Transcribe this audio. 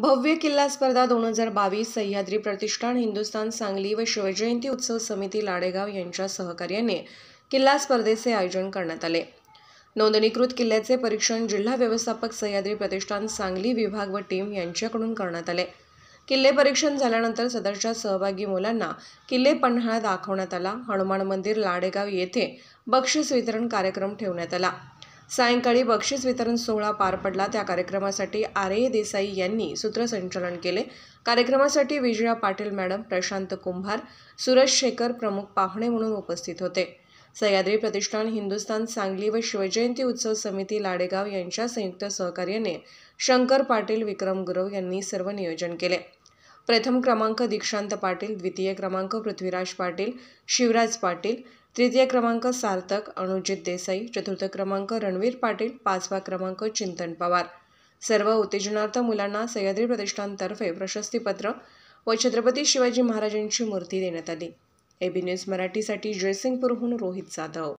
भव्य किल्ला स्पर्धा दोन हजार बावीस सह्याद्री प्रतिष्ठान हिंदुस्थान सांगली व शिवजयंती उत्सव समिती लाडेगाव यांच्या सहकार्याने किल्ला स्पर्धेचे आयोजन करण्यात आले नोंदणीकृत किल्ल्याचे परीक्षण जिल्हा व्यवस्थापक सह्याद्री प्रतिष्ठान सांगली विभाग व टीम यांच्याकडून करण्यात आले किल्ले परीक्षण झाल्यानंतर सदरच्या सहभागी मुलांना किल्ले पन्हाळा दाखवण्यात आला हनुमान मंदिर लाडेगाव येथे बक्षीस वितरण कार्यक्रम ठेवण्यात आला सायंकाळी बक्षीस वितरण सोहळा पार पडला त्या कार्यक्रमासाठी आर ए देसाई यांनी सूत्रसंचालन केले कार्यक्रमासाठी विजया पाटील मॅडम प्रशांत कुंभार सुरज शेखर प्रमुख पाहुणे म्हणून उपस्थित होते सह्याद्री प्रतिष्ठान हिंदुस्थान सांगली व शिवजयंती उत्सव समिती लाडेगाव यांच्या संयुक्त सहकार्याने शंकर पाटील विक्रम गुरव यांनी सर्व नियोजन केले प्रथम क्रमांक दीक्षांत पाटील द्वितीय क्रमांक पृथ्वीराज पाटील शिवराज पाटील तृतीय क्रमांक सार्थक अणुजित देसाई चतुर्थ क्रमांक रणवीर पाटील पाचवा क्रमांक चिंतन पवार सर्व उत्तेजनार्थ मुलांना सह्याद्री प्रतिष्ठानतर्फे प्रशस्तीपत्र व छत्रपती शिवाजी महाराजांची मूर्ती देण्यात आली एबी न्यूज मराठीसाठी जयसिंगपूरहून रोहित जाधव